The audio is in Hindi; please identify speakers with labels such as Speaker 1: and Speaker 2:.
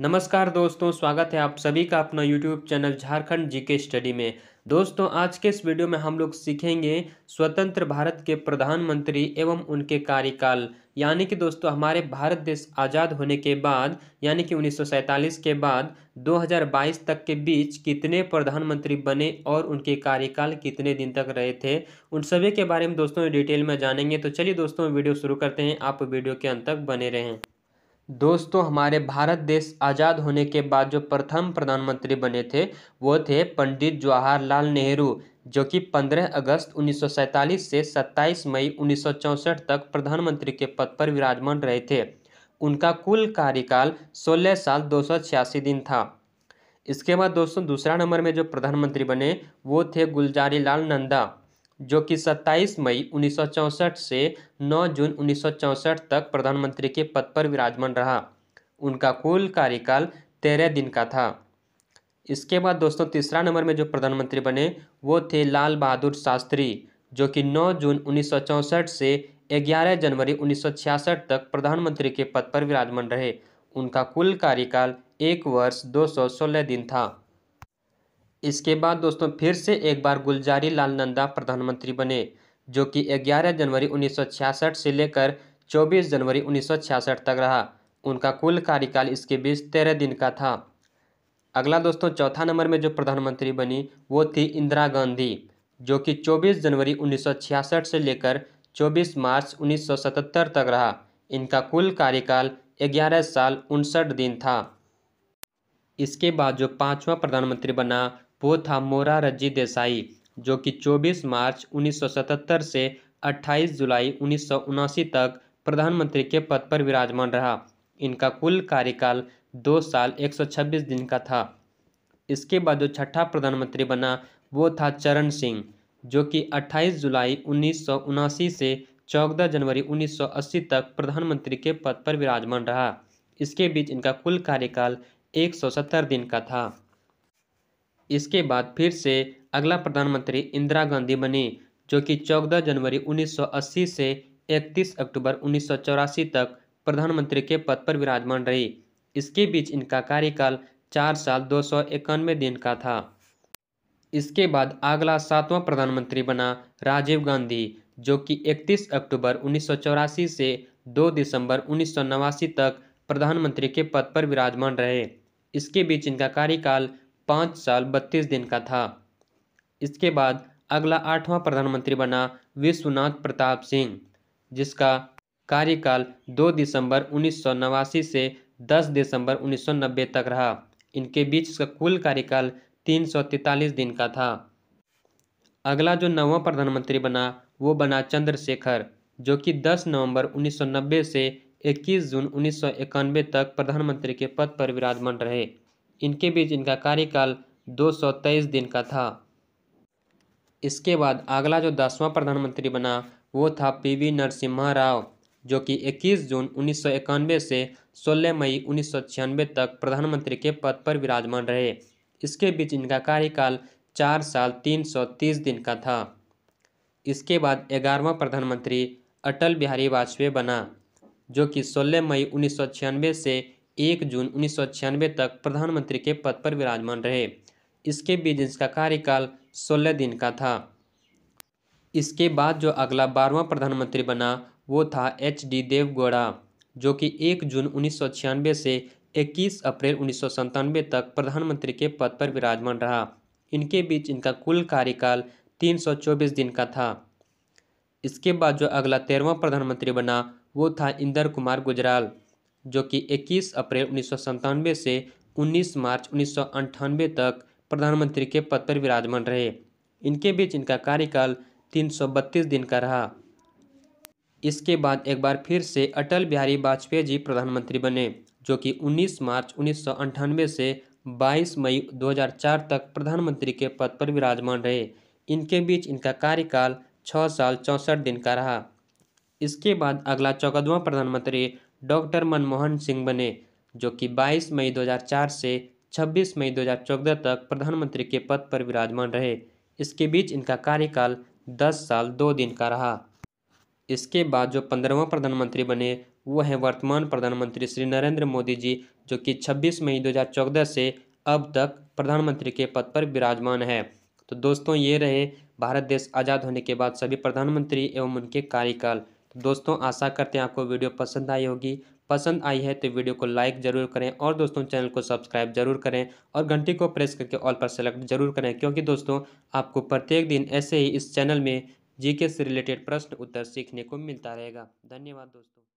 Speaker 1: नमस्कार दोस्तों स्वागत है आप सभी का अपना YouTube channel Jharkhand GK study में दोस्तों आज के इस वीडियो में हम लोग सीखेंगे स्वतंत्र भारत के प्रधानमंत्री एवं उनके कार्यकाल यानी कि दोस्तों हमारे भारत देश आज़ाद होने के बाद यानी कि उन्नीस के बाद 2022 तक के बीच कितने प्रधानमंत्री बने और उनके कार्यकाल कितने दिन तक रहे थे उन सभी के बारे में दोस्तों डिटेल में जानेंगे तो चलिए दोस्तों वीडियो शुरू करते हैं आप वीडियो के अंत तक बने रहें दोस्तों हमारे भारत देश आज़ाद होने के बाद जो प्रथम प्रधानमंत्री बने थे वो थे पंडित जवाहरलाल नेहरू जो कि 15 अगस्त 1947 से 27 मई उन्नीस तक प्रधानमंत्री के पद पर विराजमान रहे थे उनका कुल कार्यकाल 16 साल दो दिन था इसके बाद दोस्तों दूसरा नंबर में जो प्रधानमंत्री बने वो थे गुलजारी लाल नंदा जो कि 27 मई उन्नीस से 9 जून उन्नीस तक प्रधानमंत्री के पद पर विराजमान रहा उनका कुल कार्यकाल तेरह दिन का था इसके बाद दोस्तों तीसरा नंबर में जो प्रधानमंत्री बने वो थे लाल बहादुर शास्त्री जो कि 9 जून उन्नीस से 11 जनवरी उन्नीस तक प्रधानमंत्री के पद पर विराजमान रहे उनका कुल कार्यकाल एक वर्ष सोलह दिन था इसके बाद दोस्तों फिर से एक बार गुलजारी लाल नंदा प्रधानमंत्री बने जो कि 11 जनवरी 1966 से लेकर 24 जनवरी 1966 तक रहा उनका कुल कार्यकाल इसके बीच तेरह दिन का था अगला दोस्तों चौथा नंबर में जो प्रधानमंत्री बनी वो थी इंदिरा गांधी जो कि 24 जनवरी 1966 से लेकर 24 मार्च 1977 तक रहा इनका कुल कार्यकाल 11 साल उनसठ दिन था इसके बाद जो पांचवा प्रधानमंत्री बना वो था मोरारजी देसाई जो कि 24 मार्च 1977 से 28 जुलाई उन्नीस तक प्रधानमंत्री के पद पर विराजमान रहा इनका कुल कार्यकाल दो साल 126 दिन का था इसके बाद जो छठा प्रधानमंत्री बना वो था चरण सिंह जो कि 28 जुलाई उन्नीस से 14 जनवरी 1980 तक प्रधानमंत्री के पद पर विराजमान रहा इसके बीच इनका कुल कार्यकाल 170 दिन का था इसके बाद फिर से अगला प्रधानमंत्री इंदिरा गांधी बनी जो कि 14 जनवरी 1980 से 31 अक्टूबर उन्नीस तक प्रधानमंत्री के पद पर विराजमान रही इसके बीच इनका कार्यकाल चार साल दो दिन का था इसके बाद अगला सातवां प्रधानमंत्री बना राजीव गांधी जो कि 31 अक्टूबर उन्नीस से 2 दिसंबर उन्नीस तक प्रधानमंत्री के पद पर विराजमान रहे इसके बीच इनका कार्यकाल पाँच साल बत्तीस दिन का था इसके बाद अगला आठवां प्रधानमंत्री बना विश्वनाथ प्रताप सिंह जिसका कार्यकाल 2 दिसंबर उन्नीस से 10 दिसंबर उन्नीस तक रहा इनके बीच का कुल कार्यकाल तीन दिन का था अगला जो नवा प्रधानमंत्री बना वो बना चंद्रशेखर जो कि 10 नवंबर 1990 से 21 जून उन्नीस तक प्रधानमंत्री के पद पर विराजमान रहे इनके बीच इनका कार्यकाल 223 दिन का था इसके बाद अगला जो दसवां प्रधानमंत्री बना वो था पीवी नरसिम्हा राव जो कि 21 जून उन्नीस से 16 मई उन्नीस तक प्रधानमंत्री के पद पर विराजमान रहे इसके बीच इनका कार्यकाल चार साल तीन सौ तीस दिन का था इसके बाद ग्यारहवा प्रधानमंत्री अटल बिहारी वाजपेयी बना जो कि 16 मई उन्नीस से एक जून उन्नीस तक प्रधानमंत्री के पद पर विराजमान रहे इसके बीच इसका कार्यकाल सोलह दिन का था इसके बाद जो अगला बारहवां प्रधानमंत्री बना वो था एच डी देवगौड़ा जो कि एक जून उन्नीस से 21 अप्रैल उन्नीस तक प्रधानमंत्री के पद पर विराजमान रहा इनके बीच इनका कुल कार्यकाल 324 दिन का था इसके बाद जो अगला तेरहवा प्रधानमंत्री बना वो था इंदर कुमार गुजराल जो कि 21 अप्रैल उन्नीस से 19 मार्च उन्नीस तक प्रधानमंत्री के पद पर विराजमान रहे इनके बीच इनका कार्यकाल 332 दिन का रहा इसके बाद एक बार फिर से अटल बिहारी वाजपेयी जी प्रधानमंत्री बने जो कि 19 मार्च उन्नीस से 22 मई 2004 तक प्रधानमंत्री के पद पर विराजमान रहे इनके बीच इनका कार्यकाल छः साल चौंसठ दिन का रहा इसके बाद अगला चौदहवा प्रधानमंत्री डॉक्टर मनमोहन सिंह बने जो कि 22 मई 2004 से 26 मई 2014 तक प्रधानमंत्री के पद पर विराजमान रहे इसके बीच इनका कार्यकाल 10 साल दो दिन का रहा इसके बाद जो पंद्रहवा प्रधानमंत्री बने वो हैं वर्तमान प्रधानमंत्री श्री नरेंद्र मोदी जी जो कि 26 मई 2014 से अब तक प्रधानमंत्री के पद पर विराजमान है तो दोस्तों ये रहे भारत देश आज़ाद होने के बाद सभी प्रधानमंत्री एवं उनके कार्यकाल दोस्तों आशा करते हैं आपको वीडियो पसंद आई होगी पसंद आई है तो वीडियो को लाइक जरूर करें और दोस्तों चैनल को सब्सक्राइब जरूर करें और घंटी को प्रेस करके ऑल पर सेलेक्ट जरूर करें क्योंकि दोस्तों आपको प्रत्येक दिन ऐसे ही इस चैनल में जीके से रिलेटेड प्रश्न उत्तर सीखने को मिलता रहेगा धन्यवाद दोस्तों